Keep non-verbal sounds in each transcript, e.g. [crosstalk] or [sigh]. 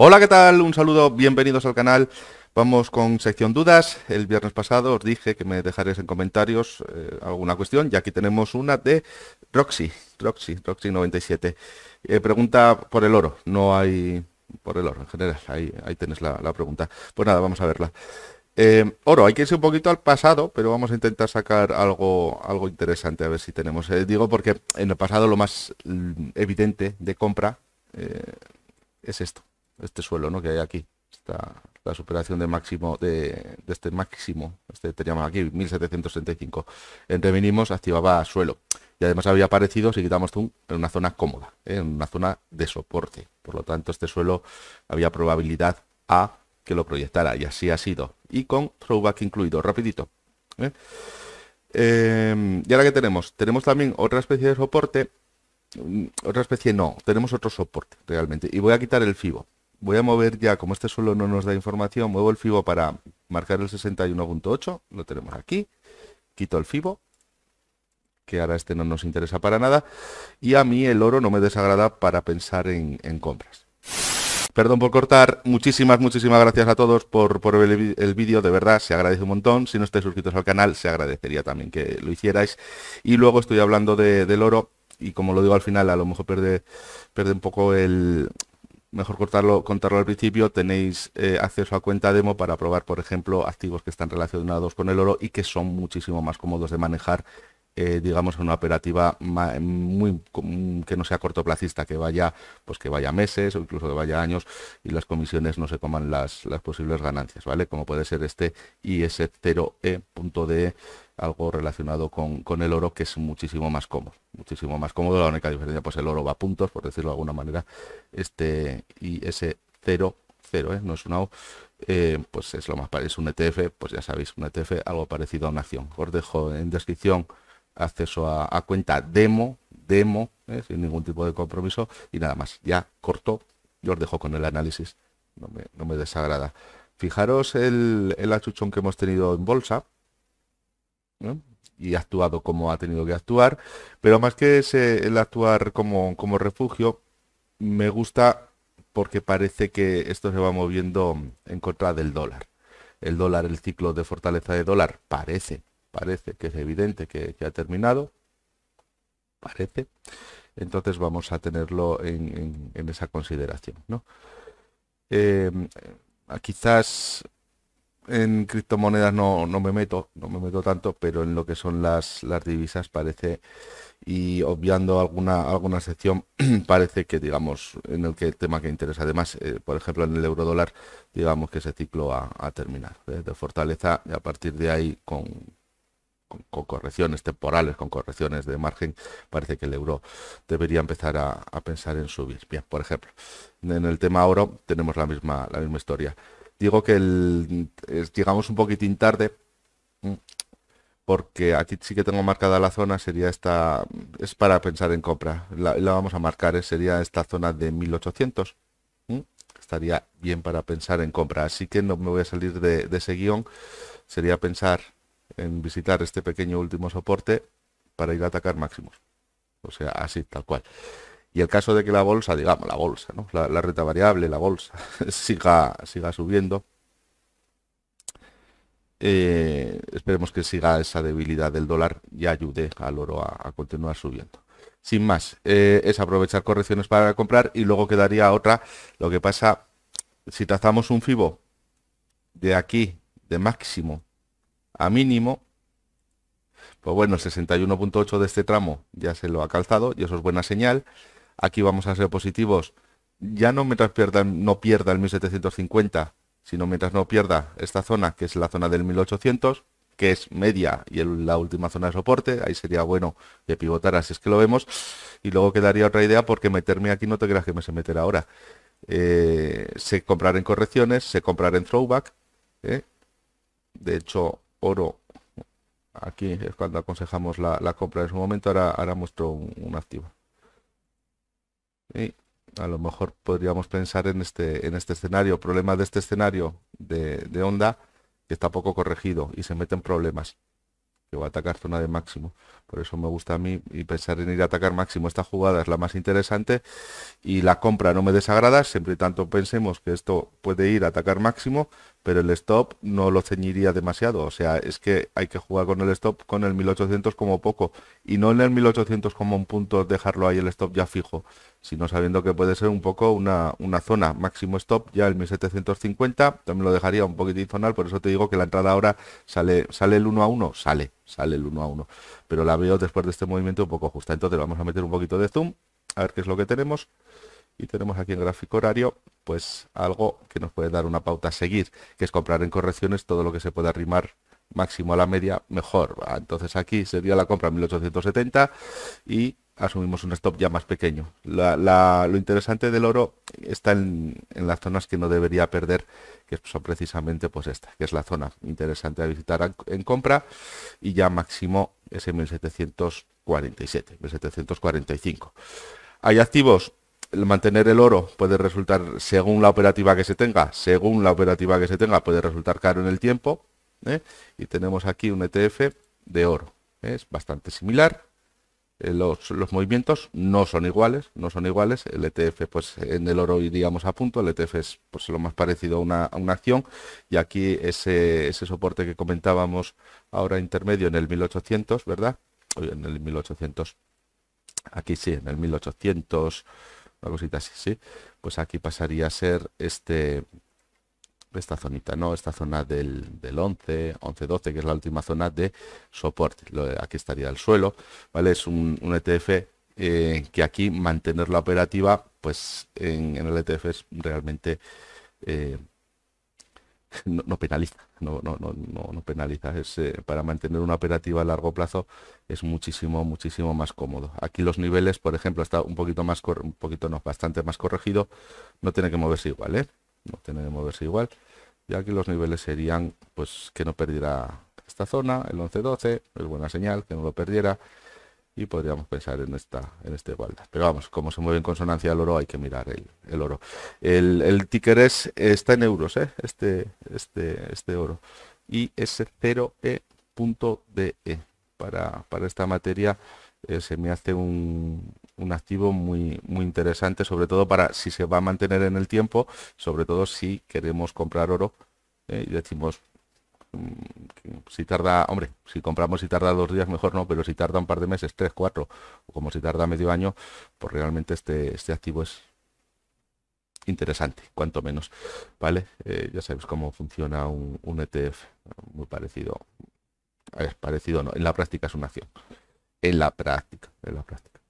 Hola, ¿qué tal? Un saludo, bienvenidos al canal. Vamos con sección dudas. El viernes pasado os dije que me dejaréis en comentarios eh, alguna cuestión y aquí tenemos una de Roxy, Roxy, Roxy97. Eh, pregunta por el oro, no hay por el oro en general, ahí, ahí la, pregunta. Pues nada, vamos a verla. Eh, oro, hay que irse un poquito al pasado, pero vamos a intentar sacar algo, algo interesante, a ver si tenemos. digo porque en el pasado lo más mm, evidente de compra es esto este suelo ¿no? que hay aquí. está la superación de máximo de, este máximo, este teníamos aquí 1735, entre mínimos activaba suelo y además había aparecido si quitamos tú en una zona cómoda, ¿eh? en una zona de soporte. Por lo tanto, este suelo había probabilidad a que lo proyectara y así ha sido. Y con throwback incluido, rapidito. ¿eh? Em, y ahora qué tenemos, tenemos también otra especie de soporte, mm, otra especie no, tenemos otro soporte realmente. Y voy a quitar el FIBO voy a mover ya, como este suelo no nos da información, muevo el FIBO para marcar el 61.8, lo tenemos aquí, quito el FIBO, que ahora este no nos interesa para nada, y a mí el oro no me desagrada para pensar en, compras. Perdón por cortar, muchísimas, muchísimas gracias a todos por, por el, vídeo, de verdad, se agradece un montón. Si no estáis suscritos al canal, se agradecería también que lo hicierais. Y luego estoy hablando del oro, y como lo digo al final, a lo mejor perde pierde un poco el, mejor cortarlo, contarlo al principio, tenéis eh, acceso a cuenta demo para probar, por ejemplo, activos que están relacionados con el oro y que son muchísimo más cómodos de manejar, eh, digamos, en una operativa que no sea cortoplacista, que vaya, pues que vaya meses o incluso que vaya años y las comisiones no se coman las, las posibles ganancias, ¿vale? Como puede ser este IS0E.de algo relacionado con, con, el oro que es muchísimo más cómodo. Muchísimo más cómodo. La única diferencia, pues el oro va a puntos, por decirlo de alguna manera. Este y ese 0, no es un eh, pues es lo más parecido. Es un ETF, pues ya sabéis, un ETF algo parecido a una acción. Os dejo en descripción acceso a, cuenta demo, demo, ¿eh? sin ningún tipo de compromiso. Y nada más, ya corto. Yo os dejo con el análisis. No me, no me desagrada. Fijaros el, el achuchón que hemos tenido en bolsa, y ha actuado como ha tenido que actuar, pero más que ese, el actuar como, como refugio, me gusta porque parece que esto se va moviendo en contra del dólar. El dólar, el ciclo de fortaleza de dólar, parece, parece que es evidente que, ha terminado, parece. Entonces vamos a tenerlo en, esa consideración. ¿no? Eh, quizás en criptomonedas no, no me meto, no me meto tanto, pero en lo que son las, divisas parece, y obviando alguna, alguna sección, [clears throat] parece que, digamos, en el que el tema que interesa, además, eh, por ejemplo, en el euro dólar, digamos que ese ciclo ha, terminado ¿eh? de fortaleza, y a partir de ahí, con, con, correcciones temporales, con correcciones de margen, parece que el euro debería empezar a, a pensar en subir. Bien, por ejemplo, en el tema oro tenemos la misma, la misma historia digo que el, llegamos un poquitín tarde mm, porque aquí sí que tengo marcada la zona, sería esta, es para pensar en compra, la, vamos a marcar, ¿eh? sería esta zona de 1800, mm, estaría bien para pensar en compra, así que no me voy a salir de, de, ese guión, sería pensar en visitar este pequeño último soporte para ir a atacar máximos, o sea, así, tal cual. Y el caso de que la bolsa, digamos, la bolsa, ¿no? la, renta variable, la bolsa, [laughs] siga, siga subiendo, eh, esperemos que siga esa debilidad del dólar y ayude al oro a, continuar subiendo. Sin más, eh, es aprovechar correcciones para comprar y luego quedaría otra. Lo que pasa, si trazamos un FIBO de aquí, de máximo a mínimo, pues bueno, el 61.8 de este tramo ya se lo ha calzado y eso es buena señal aquí vamos a ser positivos, ya no mientras pierda, no pierda el 1750, sino mientras no pierda esta zona, que es la zona del 1800, que es media y la última zona de soporte, ahí sería bueno de pivotar, así es que lo vemos, y luego quedaría otra idea porque meterme aquí no te creas que me se meterá ahora. Eh, se comprar en correcciones, se comprar en throwback, ¿eh? de hecho oro aquí es cuando aconsejamos la, compra en su momento, ahora, muestro un activo. Y a lo mejor podríamos pensar en este, en este escenario, problema de este escenario de, onda que está poco corregido y se meten problemas Yo va a atacar zona de máximo. Por eso me gusta a mí y pensar en ir a atacar máximo. Esta jugada es la más interesante y la compra no me desagrada, siempre y tanto pensemos que esto puede ir a atacar máximo, pero el stop no lo ceñiría demasiado. O sea, es que hay que jugar con el stop con el 1800 como poco y no en el 1800 como un punto dejarlo ahí el stop ya fijo, sino sabiendo que puede ser un poco una, una zona. Máximo stop ya el 1750, también lo dejaría un poquitín zonal, por eso te digo que la entrada ahora sale, sale el 1 a 1, sale, sale el 1 a 1, pero la veo después de este movimiento un poco justa. Entonces vamos a meter un poquito de zoom, a ver qué es lo que tenemos y tenemos aquí en gráfico horario pues algo que nos puede dar una pauta a seguir, que es comprar en correcciones todo lo que se pueda arrimar máximo a la media, mejor. Entonces aquí sería la compra en 1870 y asumimos un stop ya más pequeño. lo interesante del oro está en, en, las zonas que no debería perder, que son precisamente pues esta, que es la zona interesante a visitar en compra y ya máximo ese 1747, 1745. Hay activos mantener el oro puede resultar, según la operativa que se tenga, según la operativa que se tenga, puede resultar caro en el tiempo. ¿eh? Y tenemos aquí un ETF de oro. ¿eh? Es bastante similar. Eh, los, movimientos no son iguales, no son iguales. El ETF, pues en el oro iríamos a punto. El ETF es pues, lo más parecido a una, acción. Y aquí ese, soporte que comentábamos ahora intermedio en el 1800, ¿verdad? Hoy En el 1800. Aquí sí, en el 1800 una cosita así, ¿sí? Pues aquí pasaría a ser este esta zonita, ¿no? Esta zona del, 11, 11, 12, que es la última zona de soporte. Aquí estaría el suelo, ¿vale? Es un, ETF eh, que aquí mantener la operativa, pues en, el ETF es realmente eh, [laughs] no, penaliza, no, no, no, no, penaliza. Es, eh, para mantener una operativa a largo plazo es muchísimo, muchísimo más cómodo. Aquí los niveles, por ejemplo, está un poquito más, un poquito no, bastante más corregido, no tiene que moverse igual, ¿eh? No tiene que moverse igual. Y aquí los niveles serían, pues, que no perdiera esta zona, el 11-12, es buena señal, que no lo perdiera y podríamos pensar en esta, en este igualdad. Pero vamos, como se mueve en consonancia el oro, hay que mirar el, oro. El, el, ticker es, está en euros, ¿eh? este, este, este oro. Y es 0e.de. Para, para esta materia eh, se me hace un, activo muy, muy interesante, sobre todo para si se va a mantener en el tiempo, sobre todo si queremos comprar oro eh, y decimos Mm, si tarda, hombre, si compramos y tarda dos días, mejor no, pero si tarda un par de meses, tres, cuatro, o como si tarda medio año, pues realmente este, este activo es interesante, cuanto menos, ¿vale? Eh, ya sabéis cómo funciona un, ETF, muy parecido, es parecido, no, en la práctica es una acción, en la práctica, en la práctica.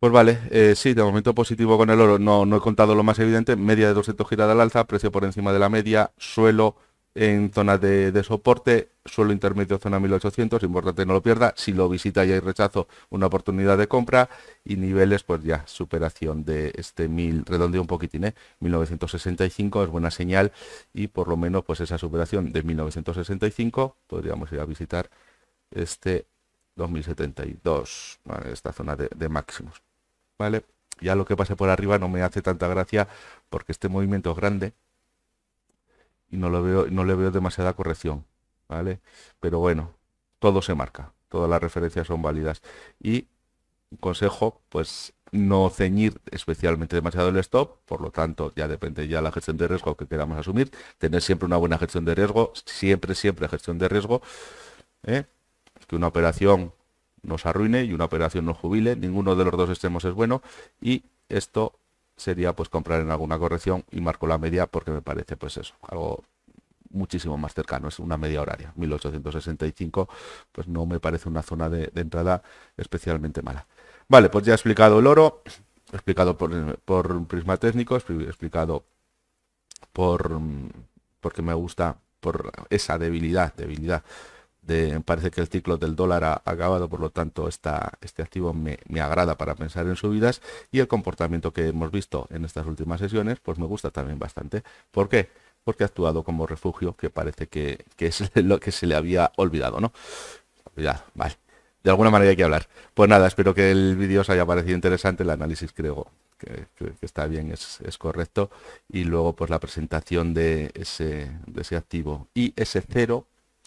Pues vale, si eh, sí, de momento positivo con el oro, no, no he contado lo más evidente, media de 200 giras al alza, precio por encima de la media, suelo, en zonas de, soporte, suelo intermedio zona 1800, importante no lo pierda, si lo visita ya hay rechazo, una oportunidad de compra y niveles pues ya superación de este 1000, redondeo un poquitín, 1965 ¿eh? es buena señal y por lo menos pues esa superación de 1965 podríamos ir a visitar este 2072, esta zona de, de máximos, ¿vale? Ya lo que pase por arriba no me hace tanta gracia porque este movimiento es grande, y no, lo veo, no le veo demasiada corrección, ¿vale? Pero bueno, todo se marca, todas las referencias son válidas. Y consejo, pues no ceñir especialmente demasiado el stop, por lo tanto ya depende ya la gestión de riesgo que queramos asumir, tener siempre una buena gestión de riesgo, siempre, siempre gestión de riesgo, ¿eh? que una operación nos arruine y una operación nos jubile, ninguno de los dos extremos es bueno y esto sería pues comprar en alguna corrección y marco la media porque me parece pues eso, algo muchísimo más cercano, es una media horaria, 1865, pues no me parece una zona de, entrada especialmente mala. Vale, pues ya he explicado el oro, explicado por, un prisma técnico, explicado por porque me gusta por esa debilidad, debilidad parece que el ciclo del dólar ha acabado, por lo tanto este activo me, agrada para pensar en subidas y el comportamiento que hemos visto en estas últimas sesiones pues me gusta también bastante. ¿Por qué? Porque ha actuado como refugio que parece que, es [laughs] lo que se le había olvidado, ¿no? Olvidado, vale. De alguna manera hay que hablar. Pues nada, espero que el vídeo os haya parecido interesante, el análisis creo que, está bien, es, correcto. Y luego pues la presentación de ese, de ese activo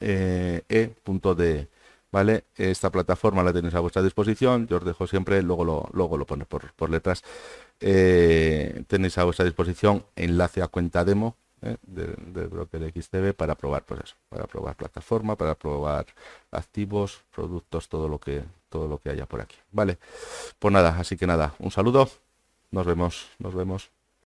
eh, e punto de ¿Vale? Esta plataforma la tenéis a vuestra disposición. Yo os dejo siempre, luego lo, luego lo pone por, letras. Eh, tenéis a vuestra disposición enlace a cuenta demo ¿eh? del de broker XTB para probar pues eso, para probar plataforma, para probar activos, productos, todo lo que todo lo que haya por aquí. Vale, pues nada, así que nada, un saludo, nos vemos, nos vemos.